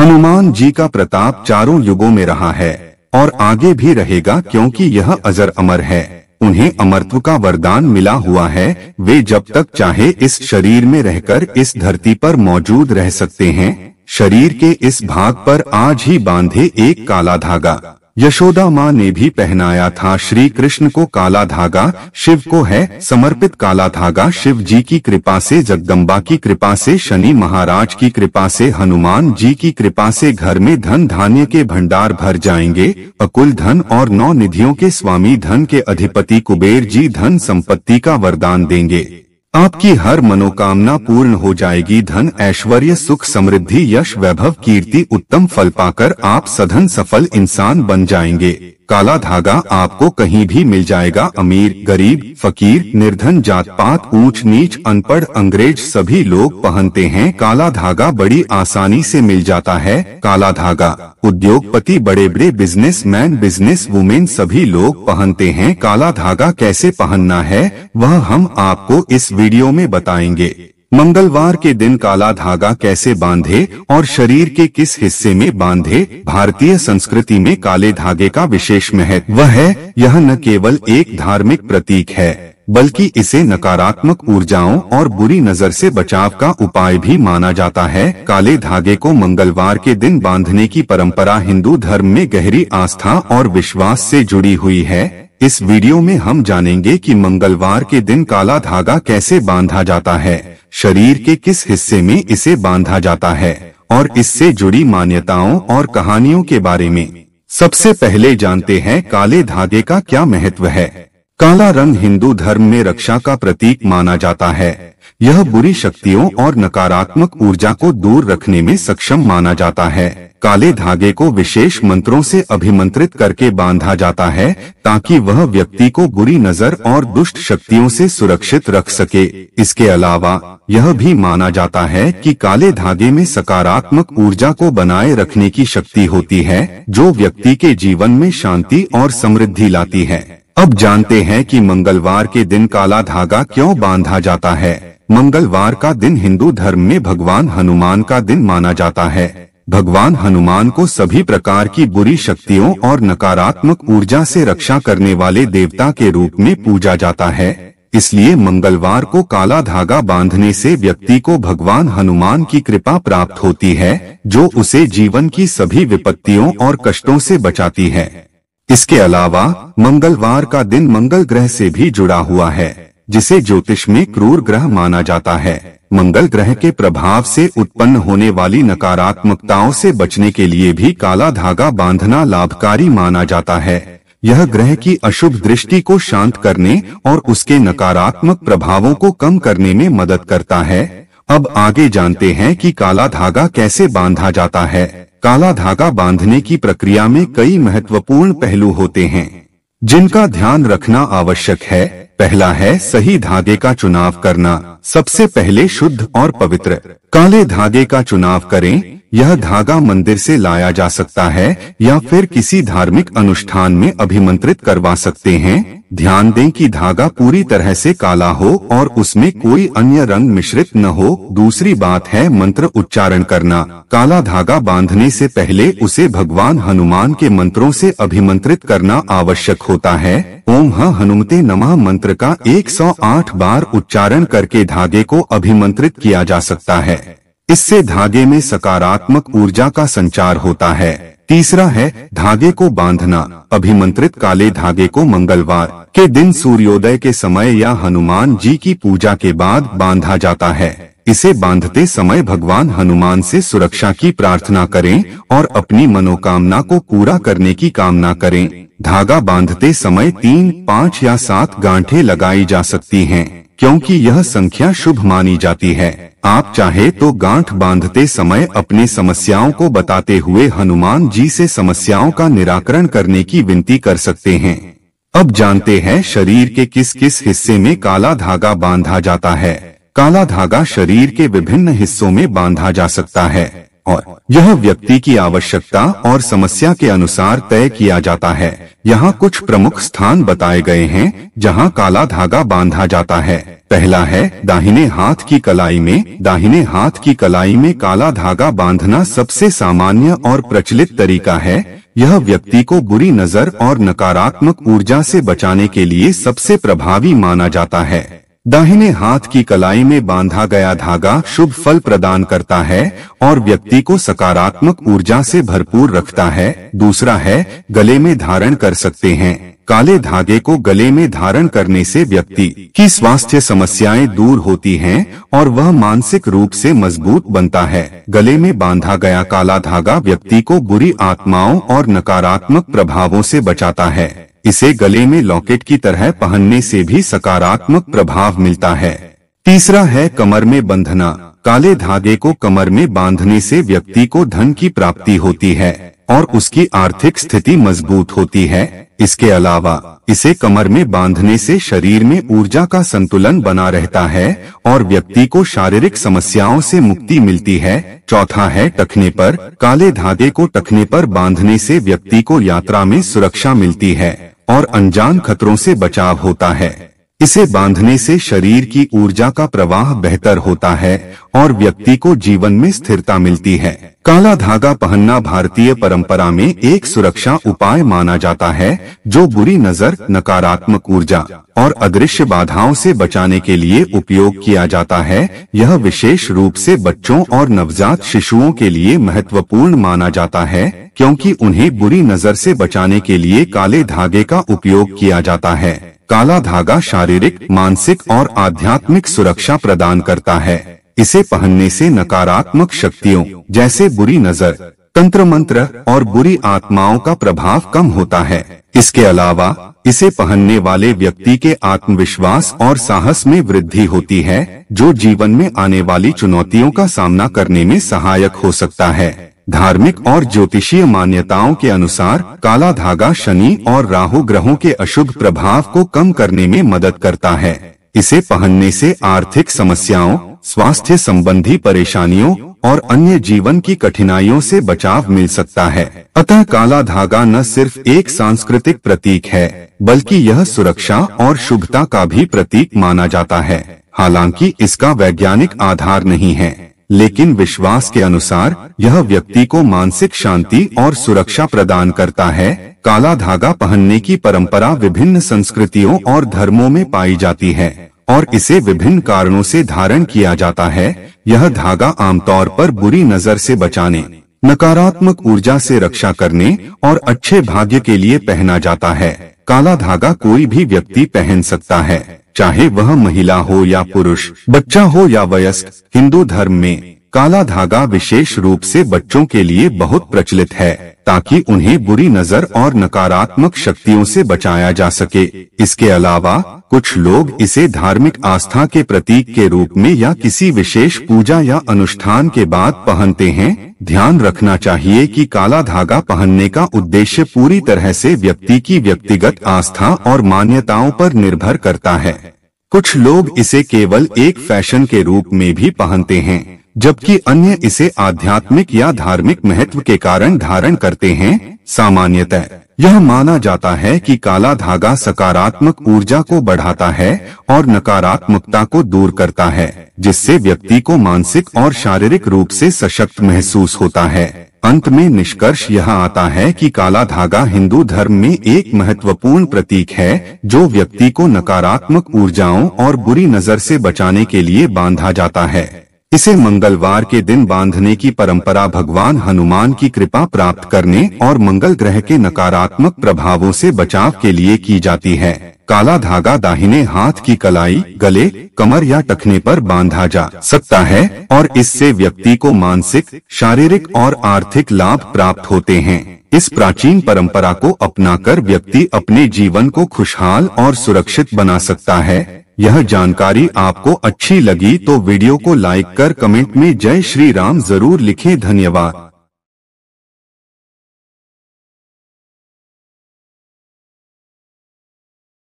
हनुमान जी का प्रताप चारों युगों में रहा है और आगे भी रहेगा क्योंकि यह अजर अमर है उन्हें अमरत्व का वरदान मिला हुआ है वे जब तक चाहे इस शरीर में रहकर इस धरती पर मौजूद रह सकते हैं शरीर के इस भाग पर आज ही बांधे एक काला धागा यशोदा माँ ने भी पहनाया था श्री कृष्ण को काला धागा शिव को है समर्पित काला धागा शिव जी की कृपा से जगदम्बा की कृपा से शनि महाराज की कृपा से हनुमान जी की कृपा से घर में धन धान्य के भंडार भर जाएंगे अकुल धन और नौ निधियों के स्वामी धन के अधिपति कुबेर जी धन संपत्ति का वरदान देंगे आपकी हर मनोकामना पूर्ण हो जाएगी धन ऐश्वर्य सुख समृद्धि यश वैभव कीर्ति उत्तम फल पाकर आप सधन सफल इंसान बन जाएंगे काला धागा आपको कहीं भी मिल जाएगा अमीर गरीब फकीर निर्धन जात पात ऊंच नीच अनपढ़ अंग्रेज सभी लोग पहनते हैं काला धागा बड़ी आसानी से मिल जाता है काला धागा उद्योगपति बड़े बड़े बिजनेस मैन बिजनेस वुमेन सभी लोग पहनते हैं काला धागा कैसे पहनना है वह हम आपको इस वीडियो में बताएंगे मंगलवार के दिन काला धागा कैसे बांधे और शरीर के किस हिस्से में बांधे भारतीय संस्कृति में काले धागे का विशेष महत्व है यह न केवल एक धार्मिक प्रतीक है बल्कि इसे नकारात्मक ऊर्जाओं और बुरी नजर से बचाव का उपाय भी माना जाता है काले धागे को मंगलवार के दिन बांधने की परंपरा हिंदू धर्म में गहरी आस्था और विश्वास से जुड़ी हुई है इस वीडियो में हम जानेंगे कि मंगलवार के दिन काला धागा कैसे बांधा जाता है शरीर के किस हिस्से में इसे बांधा जाता है और इससे जुड़ी मान्यताओं और कहानियों के बारे में सबसे पहले जानते हैं काले धागे का क्या महत्व है काला रंग हिंदू धर्म में रक्षा का प्रतीक माना जाता है यह बुरी शक्तियों और नकारात्मक ऊर्जा को दूर रखने में सक्षम माना जाता है काले धागे को विशेष मंत्रों से अभिमंत्रित करके बांधा जाता है ताकि वह व्यक्ति को बुरी नजर और दुष्ट शक्तियों से सुरक्षित रख सके इसके अलावा यह भी माना जाता है कि काले धागे में सकारात्मक ऊर्जा को बनाए रखने की शक्ति होती है जो व्यक्ति के जीवन में शांति और समृद्धि लाती है अब जानते हैं कि मंगलवार के दिन काला धागा क्यों बांधा जाता है मंगलवार का दिन हिंदू धर्म में भगवान हनुमान का दिन माना जाता है भगवान हनुमान को सभी प्रकार की बुरी शक्तियों और नकारात्मक ऊर्जा से रक्षा करने वाले देवता के रूप में पूजा जाता है इसलिए मंगलवार को काला धागा बांधने से व्यक्ति को भगवान हनुमान की कृपा प्राप्त होती है जो उसे जीवन की सभी विपत्तियों और कष्टों से बचाती है इसके अलावा मंगलवार का दिन मंगल ग्रह से भी जुड़ा हुआ है जिसे ज्योतिष में क्रूर ग्रह माना जाता है मंगल ग्रह के प्रभाव से उत्पन्न होने वाली नकारात्मकताओं से बचने के लिए भी काला धागा बांधना लाभकारी माना जाता है यह ग्रह की अशुभ दृष्टि को शांत करने और उसके नकारात्मक प्रभावों को कम करने में मदद करता है अब आगे जानते हैं कि काला धागा कैसे बांधा जाता है काला धागा बांधने की प्रक्रिया में कई महत्वपूर्ण पहलू होते हैं जिनका ध्यान रखना आवश्यक है पहला है सही धागे का चुनाव करना सबसे पहले शुद्ध और पवित्र काले धागे का चुनाव करें यह धागा मंदिर से लाया जा सकता है या फिर किसी धार्मिक अनुष्ठान में अभिमंत्रित करवा सकते हैं ध्यान दें कि धागा पूरी तरह से काला हो और उसमें कोई अन्य रंग मिश्रित न हो दूसरी बात है मंत्र उच्चारण करना काला धागा बांधने से पहले उसे भगवान हनुमान के मंत्रों से अभिमंत्रित करना आवश्यक होता है ओम हनुमते नमः मंत्र का 108 बार उच्चारण करके धागे को अभिमंत्रित किया जा सकता है इससे धागे में सकारात्मक ऊर्जा का संचार होता है तीसरा है धागे को बांधना अभिमंत्रित काले धागे को मंगलवार के दिन सूर्योदय के समय या हनुमान जी की पूजा के बाद बांधा जाता है इसे बांधते समय भगवान हनुमान से सुरक्षा की प्रार्थना करें और अपनी मनोकामना को पूरा करने की कामना करें धागा बांधते समय तीन पाँच या सात गांठे लगाई जा सकती हैं, क्योंकि यह संख्या शुभ मानी जाती है आप चाहे तो गांठ बांधते समय अपनी समस्याओं को बताते हुए हनुमान जी से समस्याओं का निराकरण करने की विनती कर सकते हैं अब जानते हैं शरीर के किस किस हिस्से में काला धागा बांधा जाता है काला धागा शरीर के विभिन्न हिस्सों में बांधा जा सकता है और यह व्यक्ति की आवश्यकता और समस्या के अनुसार तय किया जाता है यहाँ कुछ प्रमुख स्थान बताए गए हैं जहाँ काला धागा बांधा जाता है पहला है दाहिने हाथ की कलाई में दाहिने हाथ की कलाई में काला धागा बांधना सबसे सामान्य और प्रचलित तरीका है यह व्यक्ति को बुरी नजर और नकारात्मक ऊर्जा से बचाने के लिए सबसे प्रभावी माना जाता है दाहिने हाथ की कलाई में बांधा गया धागा शुभ फल प्रदान करता है और व्यक्ति को सकारात्मक ऊर्जा से भरपूर रखता है दूसरा है गले में धारण कर सकते हैं काले धागे को गले में धारण करने से व्यक्ति की स्वास्थ्य समस्याएं दूर होती हैं और वह मानसिक रूप से मजबूत बनता है गले में बांधा गया काला धागा व्यक्ति को बुरी आत्माओं और नकारात्मक प्रभावों से बचाता है इसे गले में लॉकेट की तरह पहनने से भी सकारात्मक प्रभाव मिलता है तीसरा है कमर में बंधना काले धागे को कमर में बांधने से व्यक्ति को धन की प्राप्ति होती है और उसकी आर्थिक स्थिति मजबूत होती है इसके अलावा इसे कमर में बांधने से शरीर में ऊर्जा का संतुलन बना रहता है और व्यक्ति को शारीरिक समस्याओं से मुक्ति मिलती है चौथा है टखने पर काले धागे को टखने पर बांधने से व्यक्ति को यात्रा में सुरक्षा मिलती है और अनजान खतरों से बचाव होता है इसे बांधने से शरीर की ऊर्जा का प्रवाह बेहतर होता है और व्यक्ति को जीवन में स्थिरता मिलती है काला धागा पहनना भारतीय परंपरा में एक सुरक्षा उपाय माना जाता है जो बुरी नजर नकारात्मक ऊर्जा और अदृश्य बाधाओं से बचाने के लिए उपयोग किया जाता है यह विशेष रूप से बच्चों और नवजात शिशुओं के लिए महत्वपूर्ण माना जाता है क्योंकि उन्हें बुरी नजर से बचाने के लिए काले धागे का उपयोग किया जाता है काला धागा शारीरिक मानसिक और आध्यात्मिक सुरक्षा प्रदान करता है इसे पहनने से नकारात्मक शक्तियों जैसे बुरी नजर तंत्र मंत्र और बुरी आत्माओं का प्रभाव कम होता है इसके अलावा इसे पहनने वाले व्यक्ति के आत्मविश्वास और साहस में वृद्धि होती है जो जीवन में आने वाली चुनौतियों का सामना करने में सहायक हो सकता है धार्मिक और ज्योतिषीय मान्यताओं के अनुसार काला धागा शनि और राहु ग्रहों के अशुभ प्रभाव को कम करने में मदद करता है इसे पहनने से आर्थिक समस्याओं स्वास्थ्य संबंधी परेशानियों और अन्य जीवन की कठिनाइयों से बचाव मिल सकता है अतः काला धागा न सिर्फ एक सांस्कृतिक प्रतीक है बल्कि यह सुरक्षा और शुभता का भी प्रतीक माना जाता है हालांकि इसका वैज्ञानिक आधार नहीं है लेकिन विश्वास के अनुसार यह व्यक्ति को मानसिक शांति और सुरक्षा प्रदान करता है काला धागा पहनने की परंपरा विभिन्न संस्कृतियों और धर्मों में पाई जाती है और इसे विभिन्न कारणों से धारण किया जाता है यह धागा आमतौर पर बुरी नजर से बचाने नकारात्मक ऊर्जा से रक्षा करने और अच्छे भाग्य के लिए पहना जाता है काला धागा कोई भी व्यक्ति पहन सकता है चाहे वह महिला हो या पुरुष बच्चा हो या वयस्क हिंदू धर्म में काला धागा विशेष रूप से बच्चों के लिए बहुत प्रचलित है ताकि उन्हें बुरी नजर और नकारात्मक शक्तियों से बचाया जा सके इसके अलावा कुछ लोग इसे धार्मिक आस्था के प्रतीक के रूप में या किसी विशेष पूजा या अनुष्ठान के बाद पहनते हैं ध्यान रखना चाहिए कि काला धागा पहनने का उद्देश्य पूरी तरह से व्यक्ति की व्यक्तिगत आस्था और मान्यताओं पर निर्भर करता है कुछ लोग इसे केवल एक फैशन के रूप में भी पहनते हैं जबकि अन्य इसे आध्यात्मिक या धार्मिक महत्व के कारण धारण करते हैं सामान्यतः यह माना जाता है कि काला धागा सकारात्मक ऊर्जा को बढ़ाता है और नकारात्मकता को दूर करता है जिससे व्यक्ति को मानसिक और शारीरिक रूप से सशक्त महसूस होता है अंत में निष्कर्ष यह आता है कि काला धागा हिंदू धर्म में एक महत्वपूर्ण प्रतीक है जो व्यक्ति को नकारात्मक ऊर्जाओं और बुरी नजर से बचाने के लिए बांधा जाता है इसे मंगलवार के दिन बांधने की परंपरा भगवान हनुमान की कृपा प्राप्त करने और मंगल ग्रह के नकारात्मक प्रभावों से बचाव के लिए की जाती है काला धागा दाहिने हाथ की कलाई गले कमर या टखने पर बांधा जा सकता है और इससे व्यक्ति को मानसिक शारीरिक और आर्थिक लाभ प्राप्त होते हैं इस प्राचीन परंपरा को अपनाकर व्यक्ति अपने जीवन को खुशहाल और सुरक्षित बना सकता है यह जानकारी आपको अच्छी लगी तो वीडियो को लाइक कर कमेंट में जय श्री राम जरूर लिखें धन्यवाद